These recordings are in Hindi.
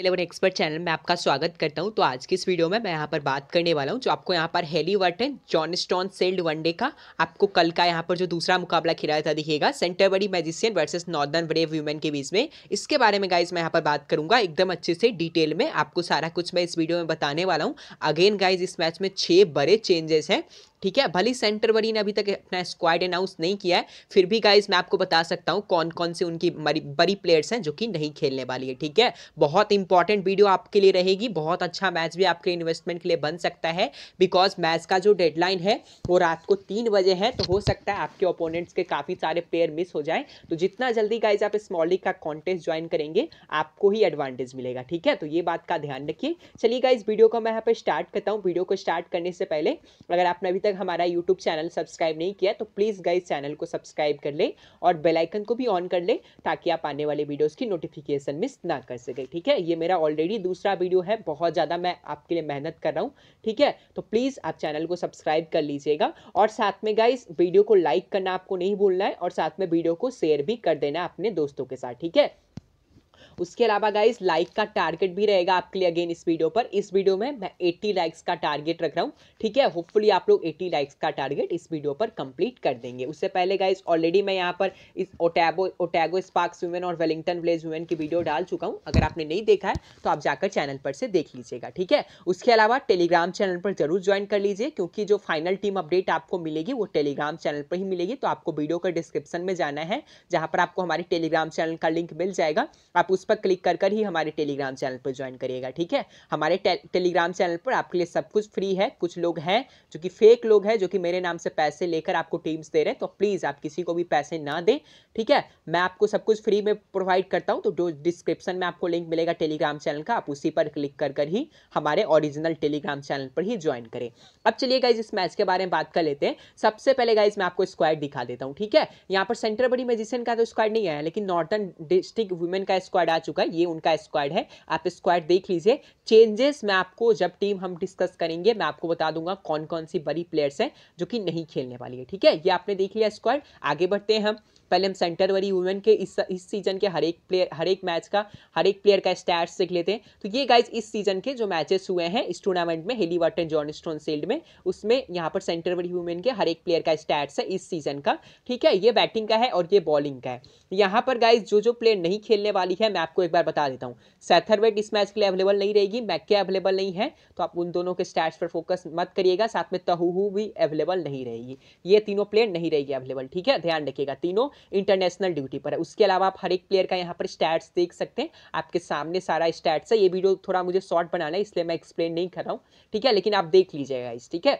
के एक्सपर्ट चैनल में आपका स्वागत करता हूं तो आज की इस वीडियो में मैं यहाँ पर बात करने वाला हूं जो आपको यहाँ पर Hallyburton Johnstone Shield one day का आपको कल का यहाँ पर जो दूसरा मुकाबला खिलाया था दिखेगा सेंटर बड़ी magician versus Northern Brave women के बीच में इसके बारे में गाइज मैं यहाँ पर बात करूंगा एकदम अच्छे से डिटेल में आपको सारा कुछ मैं इस वीडियो में बताने वाला हूँ अगेन गाइज इस मैच में छः बड़े चेंजेस हैं ठीक है भले वरी ने अभी तक अपना स्क्वाड अनाउंस नहीं किया है फिर भी गाइज मैं आपको बता सकता हूँ कौन कौन से उनकी बड़ी प्लेयर्स हैं जो कि नहीं खेलने वाली है ठीक है बहुत इंपॉर्टेंट वीडियो आपके लिए रहेगी बहुत अच्छा मैच भी आपके इन्वेस्टमेंट के लिए बन सकता है बिकॉज मैच का जो डेडलाइन है वो रात को तीन बजे है तो हो सकता है आपके ओपोनेंट्स के काफ़ी सारे प्लेयर मिस हो जाए तो जितना जल्दी गाइज आप इस लीग का कॉन्टेस्ट ज्वाइन करेंगे आपको ही एडवांटेज मिलेगा ठीक है तो ये बात का ध्यान रखिए चलिए गाइज वीडियो को मैं यहाँ पर स्टार्ट करता हूँ वीडियो को स्टार्ट करने से पहले अगर आपने अभी तक तक हमारा यूट्यूब चैनल सब्सक्राइब नहीं किया तो प्लीज़ गाइज चैनल को सब्सक्राइब कर ले और बेलाइकन को भी ऑन कर ले ताकि आप आने वाले वीडियोज़ की नोटिफिकेशन मिस ना कर सके ठीक है ये मेरा ऑलरेडी दूसरा वीडियो है बहुत ज़्यादा मैं आपके लिए मेहनत कर रहा हूँ ठीक है तो प्लीज़ आप चैनल को सब्सक्राइब कर लीजिएगा और साथ में गाइज वीडियो को लाइक करना आपको नहीं भूलना है और साथ में वीडियो को शेयर भी कर देना अपने दोस्तों के साथ ठीक है उसके अलावा गाइज लाइक का टारगेट भी रहेगा आपके लिए अगेन इस वीडियो पर इस वीडियो में मैं एट्टी लाइक्स का टारगेट रख रहा हूँ ठीक है होपफुली आप लोग एट्टी लाइक्स का टारगेट इस वीडियो पर कंप्लीट कर देंगे उससे पहले गाइज ऑलरेडी मैं यहाँ पर इस ओटैबो ओटैगो स्पार्क्स वुमेन और वेलिंगटन विलेज वुमेन की वीडियो डाल चुका हूँ अगर आपने नहीं देखा है तो आप जाकर चैनल पर से देख लीजिएगा ठीक है उसके अलावा टेलीग्राम चैनल पर जरूर ज्वाइन कर लीजिए क्योंकि जो फाइनल टीम अपडेट आपको मिलेगी वो टेलीग्राम चैनल पर ही मिलेगी तो आपको वीडियो का डिस्क्रिप्शन में जाना है जहाँ पर आपको हमारे टेलीग्राम चैनल का लिंक मिल जाएगा आप उस उस पर क्लिक कर कर ही हमारे टेलीग्राम चैनल पर ज्वाइन करिएगा ठीक है हमारे टे, टेलीग्राम चैनल पर आपके लिए सब कुछ फ्री है कुछ लोग हैं जो कि फेक लोग हैं जो कि मेरे नाम से पैसे लेकर आपको टीम्स दे रहे हैं तो प्लीज़ आप किसी को भी पैसे ना दें ठीक है मैं आपको सब कुछ फ्री में प्रोवाइड करता हूँ तो डिस्क्रिप्शन में आपको लिंक मिलेगा टेलीग्राम चैनल का आप उसी पर क्लिक कर कर ही हमारे ऑरिजिनल टेलीग्राम चैनल पर ही ज्वाइन करें अब चलिए गाइज इस मैच के बारे में बात कर लेते हैं सबसे पहले गाइज मैं आपको स्क्वाड दिखा देता हूँ ठीक है यहाँ पर सेंटर बड़ी मेजिशन का तो स्क्वाड नहीं आया लेकिन नॉर्थन डिस्ट्रिक्ट वुमेन का स्क्वाड आ चुका है ये उनका स्क्वाड है आप स्क्वाड देख लीजिए चेंजेस मैं आपको जब टीम हम डिस्कस करेंगे मैं आपको बता दूंगा कौन कौन सी बड़ी प्लेयर्स हैं जो कि नहीं खेलने वाली है ठीक है ये आपने देख लिया स्क्वाड आगे बढ़ते हैं हम पहले हम सेंटर वरी वुमेन के इस इस सीजन के हर एक प्लेयर हर एक मैच का हर एक प्लेयर का स्टैट्स देख लेते हैं तो ये गाइज इस सीजन के जो मैचेस हुए हैं इस टूर्नामेंट में Hallyburton Johnstone Shield में उसमें यहाँ पर सेंटर वरी वुमेन के हर एक प्लेयर का स्टैट्स है इस सीजन का ठीक है ये बैटिंग का है और ये बॉलिंग का है यहाँ पर गाइज जो जो प्लेयर नहीं खेलने वाली है मैं आपको एक बार बता देता हूँ सैथरवेट इस मैच के लिए अवेलेबल नहीं रहेगी मैके अवेलेबल नहीं है तो आप उन दोनों के स्टैट्स पर फोकस मत करिएगा साथ में तहूहू भी अवेलेबल नहीं रहेगी ये तीनों प्लेयर नहीं रहेगी अवेलेबल ठीक है ध्यान रखिएगा तीनों इंटरनेशनल ड्यूटी पर है उसके अलावा आप हर एक प्लेयर का यहाँ पर स्टैट्स देख सकते हैं आपके सामने सारा स्टैट्स है ये वीडियो थोड़ा मुझे शॉर्ट बनाना है इसलिए मैं एक्सप्लेन नहीं कर रहा हूँ ठीक है लेकिन आप देख लीजिएगा इस ठीक है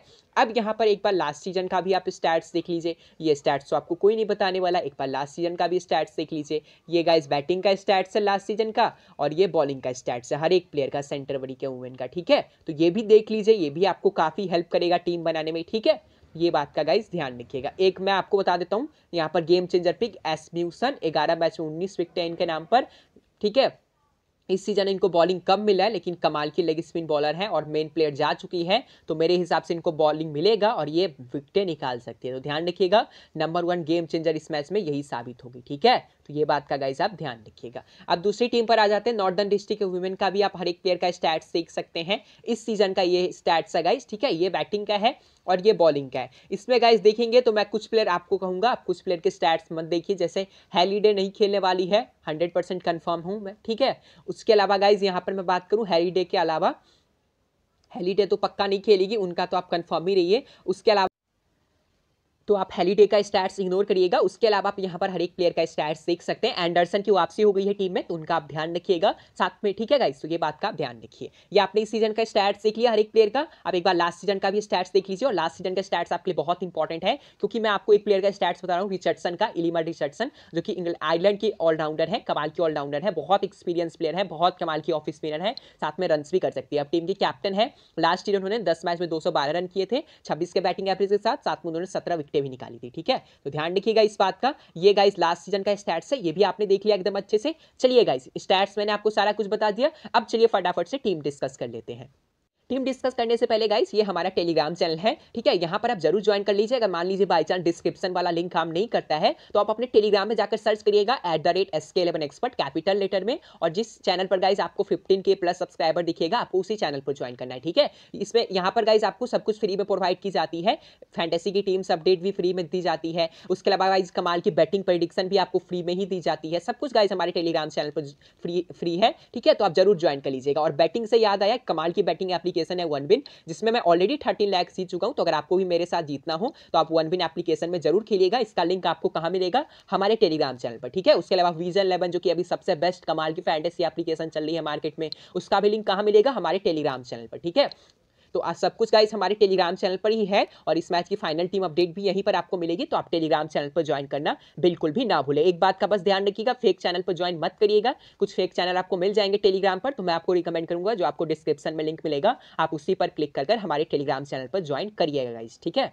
अब यहाँ पर एक बार लास्ट सीजन का भी आप स्टैट्स देख लीजिए ये स्टैट्स तो आपको कोई नहीं बताने वाला एक बार लास्ट सीजन का भी स्टैट्स देख लीजिए ये गाइज बैटिंग का स्टैट्स है लास्ट सीजन का और ये बॉलिंग का स्टैट्स है हर एक प्लेयर का सेंटर वरी के वुमेन का ठीक है तो ये भी देख लीजिए ये भी आपको काफ़ी हेल्प करेगा टीम बनाने में ठीक है ये बात का गाइज ध्यान रखिएगा एक मैं आपको बता देता हूँ यहाँ पर गेम चेंजर पिक म्यूसन ग्यारह मैच में उन्नीस है इनके नाम पर ठीक है इस सीजन इनको बॉलिंग कम मिला है लेकिन कमाल की लेग स्पिन बॉलर हैं और मेन प्लेयर जा चुकी है तो मेरे हिसाब से इनको बॉलिंग मिलेगा और ये विकटें निकाल सकती है तो ध्यान रखिएगा नंबर वन गेम चेंजर इस मैच में यही साबित होगी ठीक है तो ये बात का गाइज आप ध्यान रखिएगा अब दूसरी टीम पर आ जाते हैं नॉर्दर्न डिस्ट्रिक्ट के वुमेन का भी आप हर एक प्लेयर का स्टैट्स देख सकते हैं इस सीजन का ये स्टैट्स है गाइज ठीक है ये बैटिंग का है और ये बॉलिंग का है इसमें गाइज देखेंगे तो मैं कुछ प्लेयर आपको कहूंगा आप कुछ प्लेयर के स्टैट्स मत देखिए जैसे हैलीडे नहीं खेलने वाली है हंड्रेड परसेंट कन्फर्म हूँ मैं ठीक है उसके अलावा गाइज यहाँ पर मैं बात करूँ हैलीडे के अलावा हैलीडे तो पक्का नहीं खेलेगी उनका तो आप कन्फर्म ही रहिए उसके अलावा तो आप हेलीडे का स्टैट्स इग्नोर करिएगा उसके अलावा आप यहाँ पर हर एक प्लेयर का स्टैट्स देख सकते हैं एंडरसन की वापसी हो गई है टीम में तो उनका आप ध्यान रखिएगा साथ में ठीक है गाइस तो ये बात का ध्यान रखिए ये आपने इस सीजन का स्टैट्स देख लिया हर एक प्लेयर का आप एक बार लास्ट सीजन का भी स्टैट्स देख लीजिए और लास्ट सीजन का स्टैट्स आपके लिए बहुत इंपॉर्टेंट है क्योंकि मैं आपको एक प्लेयर का स्टैट्स बता रहा हूँ रिचर्डसन का इलीमा रिचर्डसन जो कि आयरलैंड की ऑलराउंडर है कमाल की ऑलराउंडर है बहुत एक्सपीरियंस प्लेयर है बहुत कमाल की ऑफिस स्पिनर है साथ में रनस भी कर सकती है अब टीम की कैप्टन है लास्ट ईयर उन्होंने दस मैच में दो रन किए थे छब्बीस के बैटिंग एवरेज के साथ साथ में उन्होंने सत्रह विकेट विकेटें भी निकाली थी ठीक है तो ध्यान रखिएगा इस बात का ये गाइस लास्ट सीजन का स्टैट्स है ये भी आपने देख लिया एकदम अच्छे से चलिए गाइस स्टैट्स मैंने आपको सारा कुछ बता दिया अब चलिए फटाफट से टीम डिस्कस कर लेते हैं टीम डिस्कस करने से पहले गाइस ये हमारा टेलीग्राम चैनल है ठीक है यहाँ पर आप जरूर ज्वाइन कर लीजिए अगर मान लीजिए बाई चांस डिस्क्रिप्शन वाला लिंक काम नहीं करता है तो आप अपने टेलीग्राम में जाकर सर्च करिएगा at the rate S K eleven expert capital letter में और जिस चैनल पर गाइज आपको फिफ्टीन के प्लस सब्सक्राइबर दिखेगा आपको उसी चैनल पर ज्वाइन करना है ठीक है इसमें यहाँ पर गाइज आपको सब कुछ फ्री में प्रोवाइड की जाती है फैंटेसी की टीम्स अपडेट भी फ्री में दी जाती है उसके अलावा गाइज कमाल की बैटिंग प्रडिक्शन भी आपको फ्री में ही दी जाती है सब कुछ गाइज हमारे टेलीग्राम चैनल पर फ्री फ्री है ठीक है तो आप जरूर ज्वाइन कर लीजिएगा और बैटिंग से याद आया कमाल की बैटिंग आपकी एप्लीकेशन है वन बिन जिसमें मैं ऑलरेडी थर्टीन लैख जीत चुका हूँ तो अगर आपको भी मेरे साथ जीतना हो तो आप वन बिन एप्लीकेशन में जरूर खेलिएगा इसका लिंक आपको कहाँ मिलेगा हमारे टेलीग्राम चैनल पर ठीक है उसके अलावा वीजन इलेवन जो कि अभी सबसे बेस्ट कमाल की फैंटेसी एप्लीकेशन चल रही है मार्केट में उसका भी लिंक कहाँ मिलेगा हमारे टेलीग्राम चैनल पर ठीक है तो आज सब कुछ गाइज हमारे टेलीग्राम चैनल पर ही है और इस मैच की फाइनल टीम अपडेट भी यहीं पर आपको मिलेगी तो आप टेलीग्राम चैनल पर ज्वाइन करना बिल्कुल भी ना भूले एक बात का बस ध्यान रखिएगा फेक चैनल पर ज्वाइन मत करिएगा कुछ फेक चैनल आपको मिल जाएंगे टेलीग्राम पर तो मैं आपको रिकमेंड करूंगा जो आपको डिस्क्रिप्शन में लिंक मिलेगा आप उसी पर क्लिक कर हमारे टेलीग्राम चैनल पर ज्वाइन करिएगा गाइज ठीक है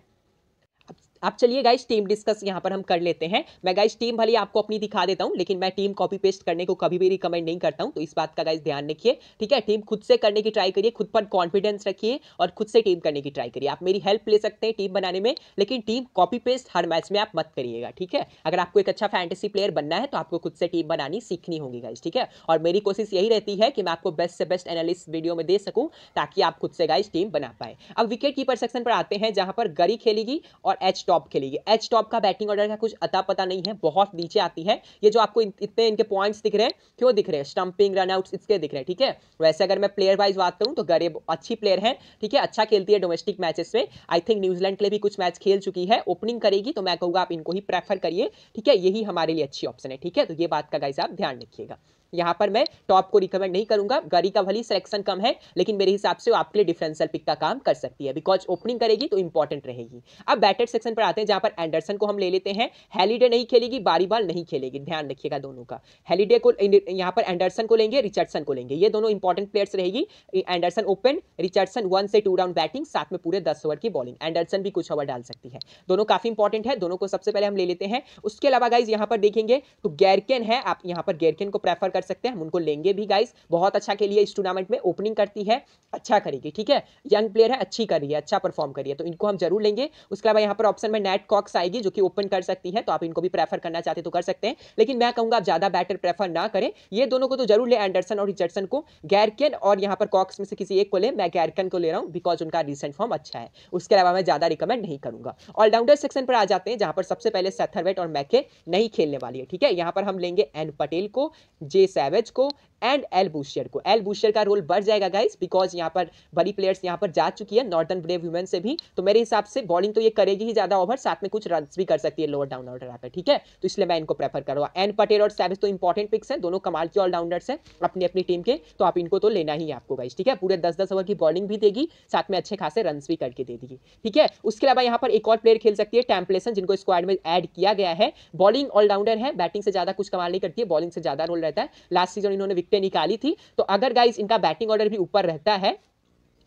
अब चलिए गाइस टीम डिस्कस यहाँ पर हम कर लेते हैं मैं गाइस टीम भले आपको अपनी दिखा देता हूँ लेकिन मैं टीम कॉपी पेस्ट करने को कभी भी रिकमेंड नहीं करता हूँ तो इस बात का गाइस ध्यान रखिए ठीक है टीम खुद से करने की ट्राई करिए खुद पर कॉन्फिडेंस रखिए और खुद से टीम करने की ट्राई करिए आप मेरी हेल्प ले सकते हैं टीम बनाने में लेकिन टीम कॉपी पेस्ट हर मैच में आप मत करिएगा ठीक है अगर आपको एक अच्छा फैंटेसी प्लेयर बनना है तो आपको खुद से टीम बनानी सीखनी होगी गाइज ठीक है और मेरी कोशिश यही रहती है कि मैं आपको बेस्ट से बेस्ट एनालिस्ट वीडियो में दे सकूँ ताकि आप खुद से गाइज टीम बना पाए अब विकेट कीपर सेक्शन पर आते हैं जहाँ पर गरी खेलेगी और एच टॉप खेलेगी एच टॉप का बैटिंग ऑर्डर का कुछ अता पता नहीं है बहुत नीचे आती है ये जो आपको इतने इनके पॉइंट्स दिख रहे हैं क्यों दिख रहे हैं स्टंपिंग रनआउट इसके दिख रहे हैं ठीक है थीके? वैसे अगर मैं प्लेयर वाइज बात करूँ तो गरीब अच्छी प्लेयर है ठीक है अच्छा खेलती है डोमेस्टिक मैचेस में आई थिंक न्यूजीलैंड के लिए भी कुछ मैच खेल चुकी है ओपनिंग करेगी तो मैं कहूँगा आप इनको ही प्रेफर करिए ठीक है यही हमारे लिए अच्छी ऑप्शन है ठीक है तो ये बात का गाइज आप ध्यान रखिएगा यहाँ पर मैं टॉप को रिकमेंड नहीं करूंगा गाड़ी का भली सिलेक्शन कम है लेकिन मेरे हिसाब से वो आपके लिए डिफरेंशियल पिक का काम कर सकती है बिकॉज ओपनिंग करेगी तो इंपॉर्टेंट रहेगी अब बैटर सेक्शन पर आते हैं जहाँ पर एंडरसन को हम ले लेते हैं हेलीडे नहीं खेलेगी बारी बाल नहीं खेलेगी ध्यान रखिएगा दोनों का हेलीडे को यहाँ पर एंडरसन को लेंगे रिचर्डसन को लेंगे ये दोनों इंपॉर्टेंट प्लेयर्स रहेगी एंडरसन ओपन रिचर्डसन वन से टू राउंड बैटिंग साथ में पूरे दस ओवर की बॉलिंग एंडरसन भी कुछ ओवर डाल सकती है दोनों काफी इंपॉर्टेंट है दोनों को सबसे पहले हम ले लेते हैं उसके अलावा गाइज यहाँ पर देखेंगे तो गैरकेन है आप यहाँ पर गैरकेन को प्रेफर कर सकते हैं हम उनको लेंगे भी गाइस बहुत अच्छा के लिए इस टूर्नामेंट में ओपनिंग करती है अच्छा करेगी ठीक है यंग प्लेयर है अच्छी कर रही है अच्छा परफॉर्म करिए तो इनको हम जरूर लेंगे उसके अलावा यहाँ पर ऑप्शन में नेट कॉक्स आएगी जो कि ओपन कर सकती है तो आप इनको भी प्रेफर करना चाहते तो कर सकते हैं लेकिन मैं कहूँगा आप ज़्यादा बैटर प्रेफर ना करें ये दोनों को तो जरूर ले एंडरसन और रिचर्डसन को गैरकन और यहाँ पर कॉक्स में से किसी एक को ले मैं गैरकन को ले रहा हूँ बिकॉज उनका रिसेंट फॉर्म अच्छा है उसके अलावा मैं ज़्यादा रिकमेंड नहीं करूँगा ऑलराउंडर सेक्शन पर आ जाते हैं जहाँ पर सबसे पहले सेथरवेट और मैके नहीं खेलने वाली है ठीक है यहाँ पर हम लेंगे एन पटेल को जे सैवेज को एंड एल बूस्टर को एल बूस्टर का रोल बढ़ जाएगा गाइस बिकॉज यहाँ पर बड़ी प्लेयर्स यहाँ पर जा चुकी है नॉर्दर्न ब्रेव वुमेन से भी तो मेरे हिसाब से बॉलिंग तो ये करेगी ही ज़्यादा ओवर साथ में कुछ रन भी कर सकती है लोअर डाउन ऑर्डर आकर ठीक है तो इसलिए मैं इनको प्रेफर करूँगा एन पटेल और सैविस तो इंपॉर्टेंट पिक्स हैं दोनों कमाल के ऑलराउंडर्स हैं अपनी अपनी टीम के तो आप इनको तो लेना ही आपको गाइस ठीक है पूरे दस दस ओवर की बॉलिंग भी देगी साथ में अच्छे खासे रन भी करके दे देगी ठीक है उसके अलावा यहाँ पर एक और प्लेयर खेल सकती है टेम्पलेसन जिनको स्क्वाड में एड किया गया है बॉलिंग ऑलराउंडर है बैटिंग से ज़्यादा कुछ कमाल नहीं करती है बॉलिंग से ज़्यादा रोल रहता है लास्ट सीजन इन्होंने विकटें निकाली थी तो अगर गाइज इनका बैटिंग ऑर्डर भी ऊपर रहता है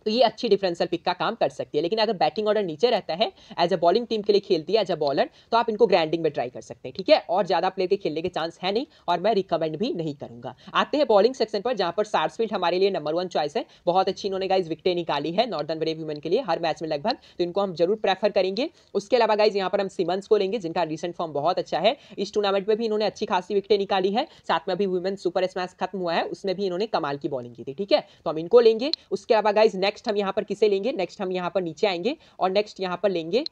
तो ये अच्छी डिफरेंशियल पिक का काम कर सकती है लेकिन अगर बैटिंग ऑर्डर नीचे रहता है एज अ बॉलिंग टीम के लिए खेलती है एज अ बॉलर तो आप इनको ग्रैंडिंग में ट्राई कर सकते हैं ठीक है और ज़्यादा प्लेयर के खेलने के चांस है नहीं और मैं रिकमेंड भी नहीं करूंगा आते हैं बॉलिंग सेक्शन पर जहां पर सार्सफील्ड हमारे लिए नंबर वन चॉइस है बहुत अच्छी इन्होंने गाइज विकटें निकाली है नॉर्दर्न ब्रेव ह्यूमन के लिए हर मैच में लगभग तो इनको हम जरूर प्रेफर करेंगे उसके अलावा गाइज यहाँ पर हम सिमंस को लेंगे जिनका रिसेंट फॉर्म बहुत अच्छा है इस टूर्नामेंट में भी इन्होंने अच्छी खासी विकटें निकाली है साथ में अभी वुमेन सुपर स्मैश खत्म हुआ है उसमें भी इन्होंने कमाल की बॉलिंग की थी ठीक है तो हम इनको लेंगे उसके अलावा गाइज नेक्स्ट नेक्स्ट हम यहाँ पर किसे लेंगे नेक्स्ट हम यहाँ पर नीचे आएंगे और नेक्स्ट यहाँ पर लेंगे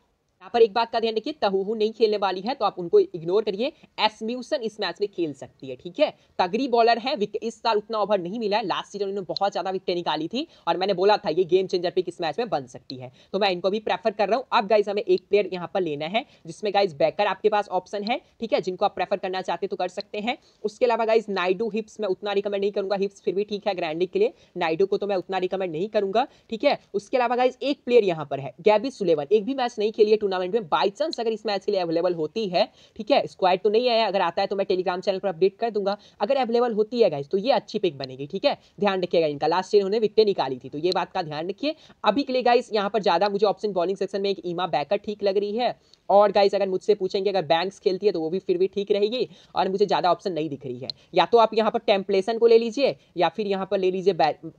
यहाँ पर एक बात का ध्यान रखिए तहुहू नहीं खेलने वाली है तो आप उनको इग्नोर करिए एसम्यूसन इस मैच में खेल सकती है ठीक है तगड़ी बॉलर है इस साल उतना ओवर नहीं मिला है लास्ट सीजन उन्होंने बहुत ज़्यादा विकटें निकाली थी और मैंने बोला था ये गेम चेंजर पिक इस मैच में बन सकती है तो मैं इनको भी प्रेफर कर रहा हूँ अब गाइज हमें एक प्लेयर यहाँ पर लेना है जिसमें गाइज बैकर आपके पास ऑप्शन है ठीक है जिनको आप प्रेफर करना चाहते तो कर सकते हैं उसके अलावा गाइज नाइडू हिप्स मैं उतना रिकमेंड नहीं करूंगा हिप्स फिर भी ठीक है ग्रैंडिक के लिए नाइडू को तो मैं उतना रिकमेंड नहीं करूंगा ठीक है उसके अलावा गाइज एक प्लेयर यहाँ पर है गैबी सुलेवन एक भी मैच नहीं खेली है टूर्नामेंट में बाई चांस अगर इस मैच के लिए अवेलेबल होती है ठीक है स्क्वाड तो नहीं आया अगर आता है तो मैं टेलीग्राम चैनल पर अपडेट कर दूंगा अगर अवेलेबल होती है गाइज तो ये अच्छी पिक बनेगी ठीक है ध्यान रखिएगा इनका लास्ट इन्होंने विकटें निकाली थी तो ये बात का ध्यान रखिए अभी के लिए गाइज यहाँ पर ज़्यादा मुझे ऑप्शन बॉलिंग सेक्शन में एक ईमा बैकर ठीक लग रही है और गाइज अगर मुझसे पूछेंगे अगर बैंक्स खेलती है तो वो भी फिर भी ठीक रहेगी और मुझे ज़्यादा ऑप्शन नहीं दिख रही है या तो आप यहाँ पर टेम्पलेसन को ले लीजिए या फिर यहाँ पर ले लीजिए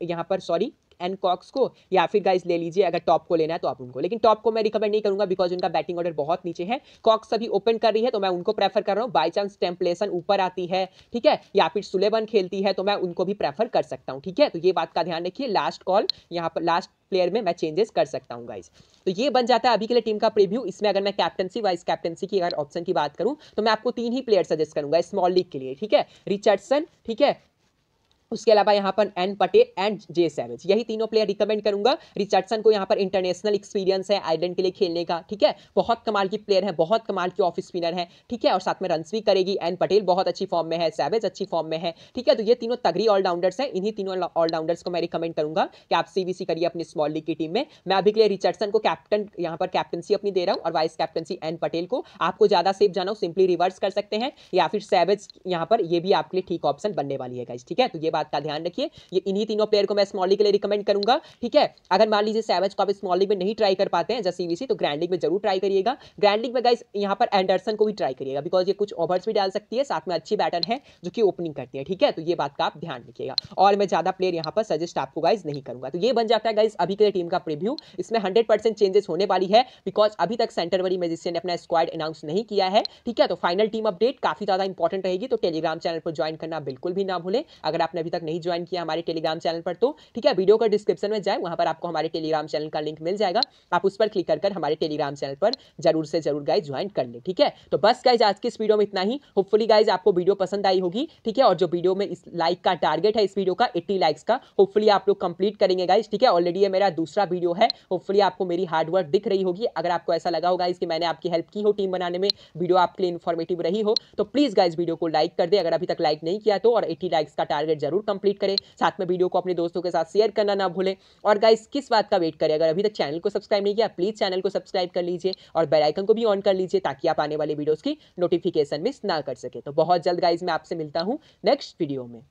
यहाँ पर सॉरी एंड कॉक्स को या फिर गाइज ले लीजिए अगर टॉप को लेना है तो आप उनको लेकिन टॉप को मैं रिकमेंड नहीं करूंगा बिकॉज उनका बैटिंग ऑर्डर बहुत नीचे है कॉक्स अभी ओपन कर रही है तो मैं उनको प्रेफर कर रहा हूँ बाई चांस टेम्पलेसन ऊपर आती है ठीक है या फिर सुलेबन खेलती है तो मैं उनको भी प्रेफर कर सकता हूँ ठीक है तो ये बात का ध्यान रखिए लास्ट कॉल यहाँ पर लास्ट प्लेयर में मैं चेंजेस कर सकता हूँ गाइज तो ये बन जाता है अभी के लिए टीम का प्रीव्यू इसमें अगर मैं कैप्टनसी वाइस कैप्टनसी की अगर ऑप्शन की बात करूँ तो मैं आपको तीन ही प्लेयर सजेस्ट करूंगा स्मॉल लीग के लिए ठीक है रिचर्डसन ठीक है उसके अलावा यहाँ पर N Patel and J Savage यही तीनों प्लेयर रिकमेंड करूंगा रिचर्डसन को यहाँ पर इंटरनेशनल एक्सपीरियंस है आयरलैंड के लिए खेलने का ठीक है बहुत कमाल की प्लेयर है बहुत कमाल की ऑफ स्पिनर है ठीक है और साथ में रन भी करेगी एन पटेल बहुत अच्छी फॉर्म में है सैवेज अच्छी फॉर्म में है ठीक है तो ये तीनों तगड़ी ऑलराउंडर्स है इन्हीं तीनों ऑलराउंडर्स को मैं रिकमेंड करूंगा कि आप सीबीसी करिए अपनी स्मॉल लीग की टीम में मैं अभी के लिए रिचर्डसन को कैप्टन यहाँ पर कैप्टनसी अपनी दे रहा हूँ और वाइस कैप्टनसी एन पटेल को आपको ज़्यादा सेफ जाना हो सिंपली रिवर्स कर सकते हैं या फिर सैवेज यहाँ पर ये भी आपके लिए ठीक ऑप्शन बनने वाली है ठीक है तो ये बात बात का ध्यान रखिए ये इन्हीं तीनों प्लेयर को मैं स्मॉल लीग के लिए रिकमेंड करूंगा ठीक है अगर मान लीजिए सैवेज को आप स्मॉल लीग में नहीं ट्राई कर पाते हैं जैसे सीवीसी तो ग्रैंड लीग में जरूर ट्राई करिएगा ग्रैंड लीग में गाइस यहाँ पर एंडरसन को भी ट्राई करिएगा बिकॉज ये कुछ ओवर्स भी डाल सकती है साथ में अच्छी बैटर है जो कि ओपनिंग करती है ठीक है तो ये बात का आप ध्यान रखिएगा और मैं ज्यादा प्लेयर यहाँ पर सजेस्ट आपको गाइज नहीं करूंगा तो ये बन जाता है गाइज अभी के टीम का प्रिव्यू इसमें हंड्रेड चेंजेस होने वाली है बिकॉज अभी तक सेंटर वाली मेजिस्टर ने अपना स्क्वाड अनाउंस नहीं किया है ठीक है तो फाइनल टीम अपडेट काफी ज्यादा इंपॉर्टेंट रहेगी तो टेलीग्राम चैनल पर ज्वाइन करना बिल्कुल भी ना भूलें अगर आपने अभी तक नहीं ज्वाइन किया हमारे टेलीग्राम चैनल पर तो ठीक है वीडियो का डिस्क्रिप्शन में जाए वहाँ पर आपको हमारे टेलीग्राम चैनल का लिंक मिल जाएगा आप उस पर क्लिक कर हमारे टेलीग्राम चैनल पर जरूर से जरूर गाइज ज्वाइन कर ले ठीक है तो बस गाइज आज की इस वीडियो में इतना ही होपफुली गाइज आपको वीडियो पसंद आई होगी ठीक है और जो वीडियो में इस लाइक का टारगेट है इस वीडियो का एट्टी लाइक्स का होपफुली आप लोग कंप्लीट करेंगे गाइज ठीक है ऑलरेडी ये मेरा दूसरा वीडियो है होपफुली आपको मेरी हार्डवर्क दिख रही होगी अगर आपको ऐसा लगा होगा इसकी मैंने आपकी हेल्प की हो टीम बनाने में वीडियो आपके लिए इन्फॉर्मेटिव रही हो तो प्लीज़ गाइज वीडियो को लाइक कर दे अगर अभी तक लाइक नहीं किया तो और एट्टी लाइक्स का टारगेट जरूर जरूर कंप्लीट करें साथ में वीडियो को अपने दोस्तों के साथ शेयर करना ना भूलें और गाइस किस बात का वेट करें अगर अभी तक चैनल को सब्सक्राइब नहीं किया प्लीज़ चैनल को सब्सक्राइब कर लीजिए और बेलाइकन को भी ऑन कर लीजिए ताकि आप आने वाले वीडियोज़ की नोटिफिकेशन मिस ना कर सके तो बहुत जल्द गाइज मैं आपसे मिलता हूँ नेक्स्ट वीडियो में